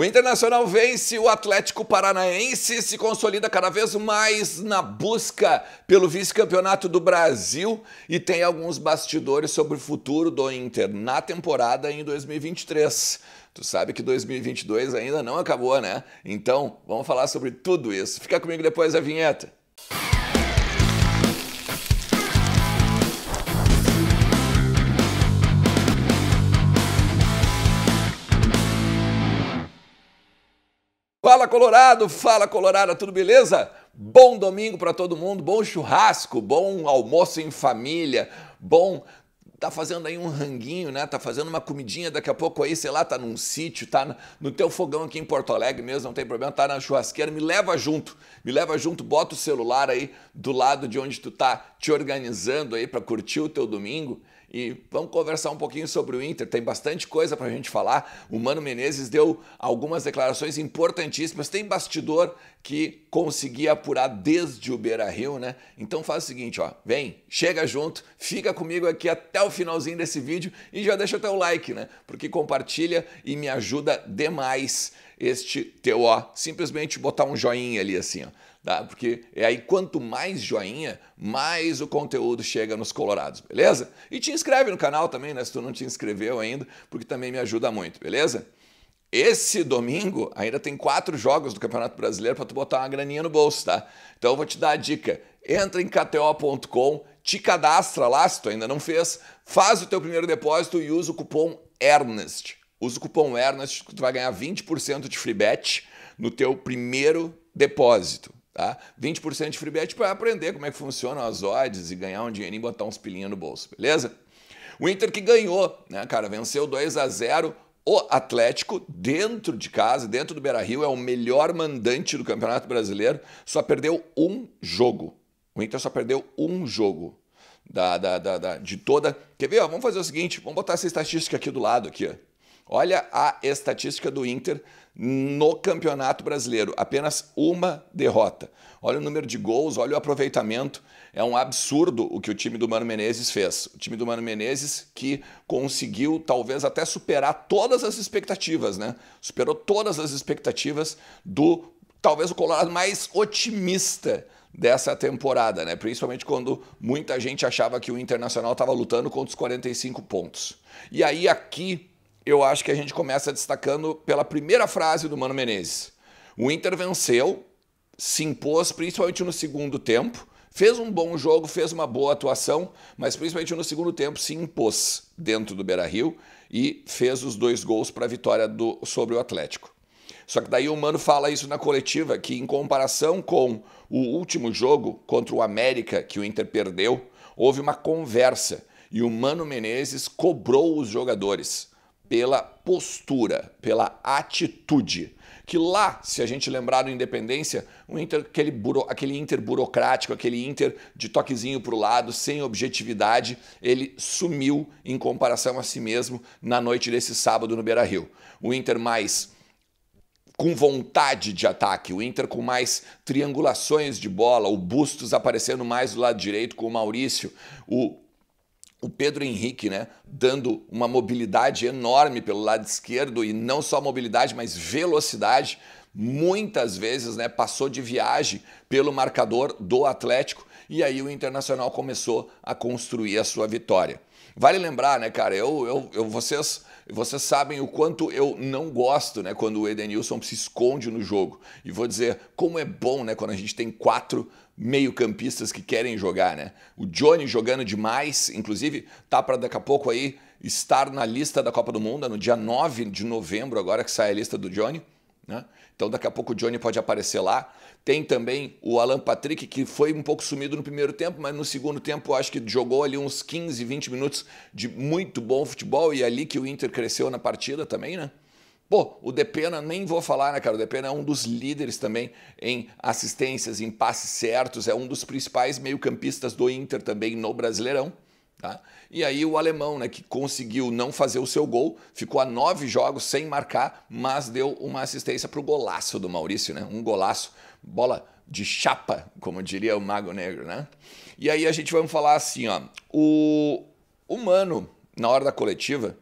O Internacional vence o Atlético Paranaense se consolida cada vez mais na busca pelo vice-campeonato do Brasil e tem alguns bastidores sobre o futuro do Inter na temporada em 2023. Tu sabe que 2022 ainda não acabou, né? Então, vamos falar sobre tudo isso. Fica comigo depois da vinheta. Fala Colorado, fala Colorado, tudo beleza? Bom domingo para todo mundo, bom churrasco, bom almoço em família, bom tá fazendo aí um ranguinho, né? Tá fazendo uma comidinha, daqui a pouco aí, sei lá, tá num sítio, tá no teu fogão aqui em Porto Alegre mesmo, não tem problema, tá na churrasqueira, me leva junto. Me leva junto, bota o celular aí do lado de onde tu tá te organizando aí para curtir o teu domingo e vamos conversar um pouquinho sobre o Inter. Tem bastante coisa para a gente falar. O Mano Menezes deu algumas declarações importantíssimas. Tem bastidor que consegui apurar desde o Beira Rio, né? Então faz o seguinte, ó. Vem, chega junto, fica comigo aqui até o finalzinho desse vídeo e já deixa o teu like, né? Porque compartilha e me ajuda demais este teu, ó. Simplesmente botar um joinha ali assim, ó tá? porque é aí quanto mais joinha, mais o conteúdo chega nos colorados, beleza? E te inscreve no canal também, né? Se tu não te inscreveu ainda, porque também me ajuda muito, beleza? Esse domingo ainda tem quatro jogos do Campeonato Brasileiro para tu botar uma graninha no bolso, tá? Então eu vou te dar a dica. Entra em kto.com, te cadastra lá se tu ainda não fez, faz o teu primeiro depósito e usa o cupom ERNEST. Usa o cupom ERNEST que tu vai ganhar 20% de free bet no teu primeiro depósito. Tá? 20% de free bet para aprender como é que funcionam as odds e ganhar um dinheirinho e botar uns pilinhos no bolso, beleza? O Inter que ganhou, né, cara? Venceu 2 a 0 o Atlético, dentro de casa, dentro do Beira Rio, é o melhor mandante do Campeonato Brasileiro, só perdeu um jogo. O Inter só perdeu um jogo da, da, da, da de toda. Quer ver? Ó, vamos fazer o seguinte: vamos botar essa estatística aqui do lado, aqui. Ó. Olha a estatística do Inter no Campeonato Brasileiro, apenas uma derrota. Olha o número de gols, olha o aproveitamento. É um absurdo o que o time do Mano Menezes fez. O time do Mano Menezes que conseguiu talvez até superar todas as expectativas, né? Superou todas as expectativas do talvez o Colorado mais otimista dessa temporada, né? Principalmente quando muita gente achava que o Internacional estava lutando contra os 45 pontos. E aí aqui eu acho que a gente começa destacando pela primeira frase do Mano Menezes. O Inter venceu, se impôs principalmente no segundo tempo, fez um bom jogo, fez uma boa atuação, mas principalmente no segundo tempo se impôs dentro do Beira-Rio e fez os dois gols para a vitória do, sobre o Atlético. Só que daí o Mano fala isso na coletiva, que em comparação com o último jogo contra o América, que o Inter perdeu, houve uma conversa e o Mano Menezes cobrou os jogadores pela postura, pela atitude. Que lá, se a gente lembrar do Independência, um inter, aquele, buro, aquele inter burocrático, aquele inter de toquezinho para o lado, sem objetividade, ele sumiu em comparação a si mesmo na noite desse sábado no Beira Rio. O Inter mais com vontade de ataque, o Inter com mais triangulações de bola, o Bustos aparecendo mais do lado direito com o Maurício, o o Pedro Henrique, né, dando uma mobilidade enorme pelo lado esquerdo e não só mobilidade, mas velocidade, muitas vezes, né, passou de viagem pelo marcador do Atlético e aí o Internacional começou a construir a sua vitória. Vale lembrar, né, cara, eu, eu, eu vocês vocês sabem o quanto eu não gosto, né, quando o Edenilson se esconde no jogo. E vou dizer como é bom, né, quando a gente tem quatro meio-campistas que querem jogar, né? O Johnny jogando demais, inclusive, tá para daqui a pouco aí estar na lista da Copa do Mundo, no dia 9 de novembro agora que sai a lista do Johnny. Né? Então daqui a pouco o Johnny pode aparecer lá. Tem também o Alan Patrick, que foi um pouco sumido no primeiro tempo, mas no segundo tempo acho que jogou ali uns 15, 20 minutos de muito bom futebol e é ali que o Inter cresceu na partida também, né? Pô, o Depena, nem vou falar, né, cara? O Depena é um dos líderes também em assistências, em passes certos, é um dos principais meio-campistas do Inter também no Brasileirão. Tá? E aí o alemão, né, que conseguiu não fazer o seu gol, ficou a nove jogos sem marcar, mas deu uma assistência para o golaço do Maurício, né? Um golaço, bola de chapa, como diria o Mago Negro, né? E aí a gente vai falar assim, ó, o humano na hora da coletiva,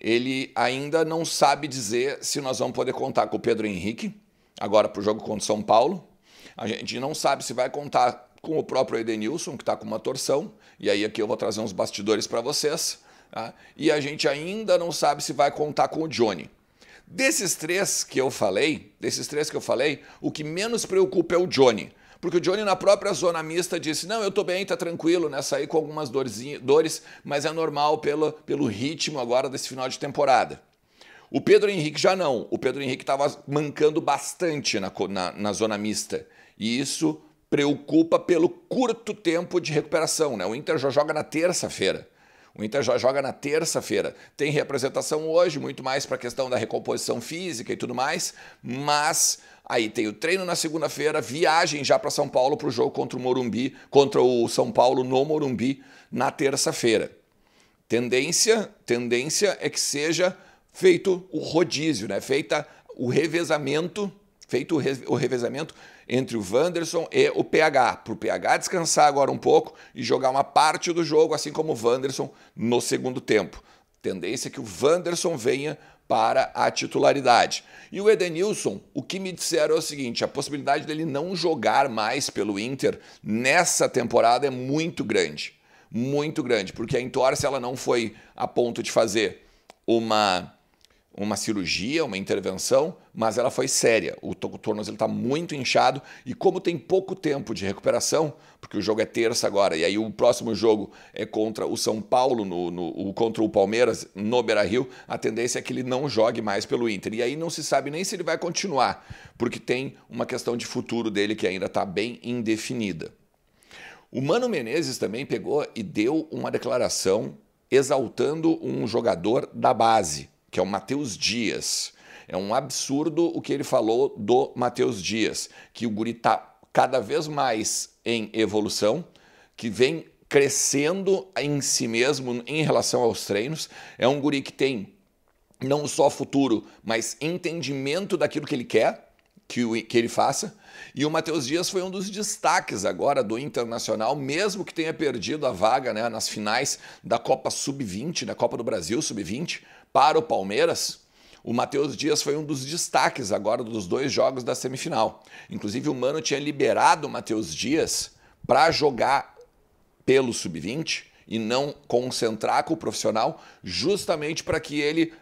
ele ainda não sabe dizer se nós vamos poder contar com o Pedro Henrique agora para o jogo contra o São Paulo. A gente não sabe se vai contar com o próprio Edenilson, que está com uma torção, e aí aqui eu vou trazer uns bastidores para vocês. Tá? E a gente ainda não sabe se vai contar com o Johnny. Desses três que eu falei, desses três que eu falei, o que menos preocupa é o Johnny. Porque o Johnny, na própria zona mista, disse: Não, eu tô bem, tá tranquilo, né? Saí com algumas dores, mas é normal pelo, pelo ritmo agora desse final de temporada. O Pedro Henrique já não. O Pedro Henrique estava mancando bastante na, na, na zona mista. E isso preocupa pelo curto tempo de recuperação. Né? O Inter já joga na terça-feira. O Inter já joga na terça-feira. Tem representação hoje, muito mais para a questão da recomposição física e tudo mais, mas aí tem o treino na segunda-feira, viagem já para São Paulo para o jogo contra o Morumbi, contra o São Paulo no Morumbi na terça-feira. Tendência, tendência é que seja feito o rodízio, né? Feita o revezamento feito o revezamento entre o Wanderson e o PH, para o PH descansar agora um pouco e jogar uma parte do jogo, assim como o Wanderson no segundo tempo. Tendência é que o Wanderson venha para a titularidade. E o Edenilson, o que me disseram é o seguinte: a possibilidade dele não jogar mais pelo Inter nessa temporada é muito grande. Muito grande, porque a entorse ela não foi a ponto de fazer uma uma cirurgia, uma intervenção, mas ela foi séria. O tornozelo está muito inchado e como tem pouco tempo de recuperação, porque o jogo é terça agora e aí o próximo jogo é contra o São Paulo, no, no, contra o Palmeiras no Beira-Rio, a tendência é que ele não jogue mais pelo Inter. E aí não se sabe nem se ele vai continuar, porque tem uma questão de futuro dele que ainda está bem indefinida. O Mano Menezes também pegou e deu uma declaração exaltando um jogador da base que é o Matheus Dias. É um absurdo o que ele falou do Matheus Dias, que o guri está cada vez mais em evolução, que vem crescendo em si mesmo em relação aos treinos. É um guri que tem não só futuro, mas entendimento daquilo que ele quer que, que ele faça. E o Matheus Dias foi um dos destaques agora do Internacional, mesmo que tenha perdido a vaga né, nas finais da Copa Sub-20, da Copa do Brasil Sub-20, para o Palmeiras, o Matheus Dias foi um dos destaques agora dos dois jogos da semifinal. Inclusive, o Mano tinha liberado o Matheus Dias para jogar pelo sub-20 e não concentrar com o profissional, justamente para que ele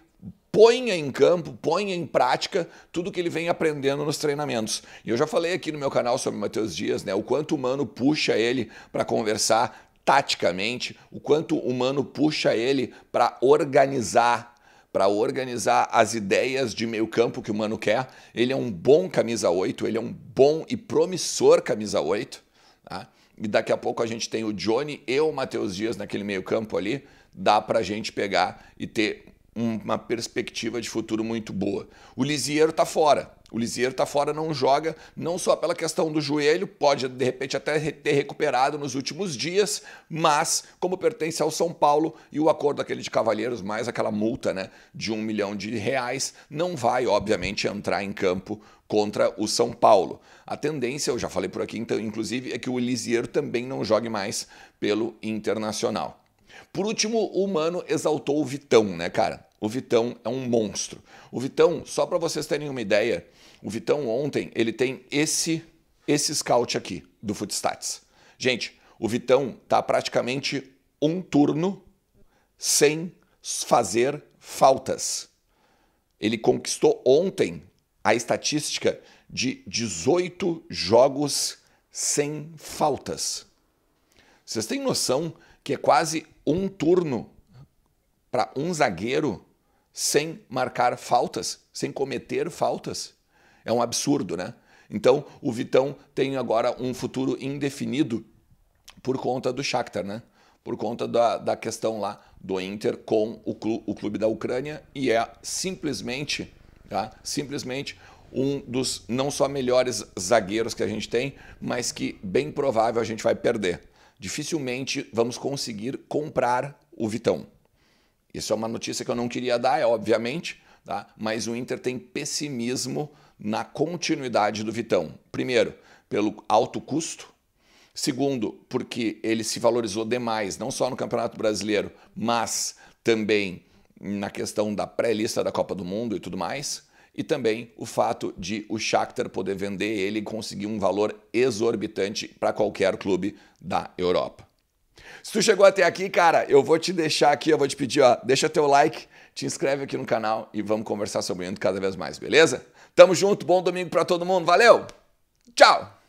ponha em campo, ponha em prática tudo que ele vem aprendendo nos treinamentos. E eu já falei aqui no meu canal sobre o Matheus Dias, né? O quanto o Mano puxa ele para conversar taticamente, o quanto o Mano puxa ele para organizar para organizar as ideias de meio campo que o Mano quer. Ele é um bom camisa 8, ele é um bom e promissor camisa 8. Tá? E daqui a pouco a gente tem o Johnny e o Matheus Dias naquele meio campo ali. Dá para a gente pegar e ter uma perspectiva de futuro muito boa. O Lisieiro está fora. O Lisieiro está fora, não joga, não só pela questão do joelho, pode de repente até ter recuperado nos últimos dias, mas como pertence ao São Paulo e o acordo daquele de Cavalheiros, mais aquela multa né, de um milhão de reais, não vai, obviamente, entrar em campo contra o São Paulo. A tendência, eu já falei por aqui, então, inclusive, é que o Lisieiro também não jogue mais pelo Internacional. Por último, o Mano exaltou o Vitão, né, cara? O Vitão é um monstro. O Vitão, só para vocês terem uma ideia, o Vitão ontem, ele tem esse esse scout aqui do Footstats. Gente, o Vitão tá praticamente um turno sem fazer faltas. Ele conquistou ontem a estatística de 18 jogos sem faltas. Vocês têm noção que é quase um turno para um zagueiro sem marcar faltas, sem cometer faltas. É um absurdo, né? Então, o Vitão tem agora um futuro indefinido por conta do Shakhtar, né? Por conta da, da questão lá do Inter com o, clu, o clube da Ucrânia e é simplesmente, tá? simplesmente um dos não só melhores zagueiros que a gente tem, mas que bem provável a gente vai perder. Dificilmente vamos conseguir comprar o Vitão. Isso é uma notícia que eu não queria dar, é obviamente, tá? mas o Inter tem pessimismo na continuidade do Vitão. Primeiro, pelo alto custo. Segundo, porque ele se valorizou demais, não só no Campeonato Brasileiro, mas também na questão da pré-lista da Copa do Mundo e tudo mais. E também o fato de o Shakhtar poder vender ele e conseguir um valor exorbitante para qualquer clube da Europa. Se tu chegou até aqui, cara, eu vou te deixar aqui, eu vou te pedir, ó, deixa teu like, te inscreve aqui no canal e vamos conversar sobre o cada vez mais, beleza? Tamo junto, bom domingo para todo mundo, valeu! Tchau!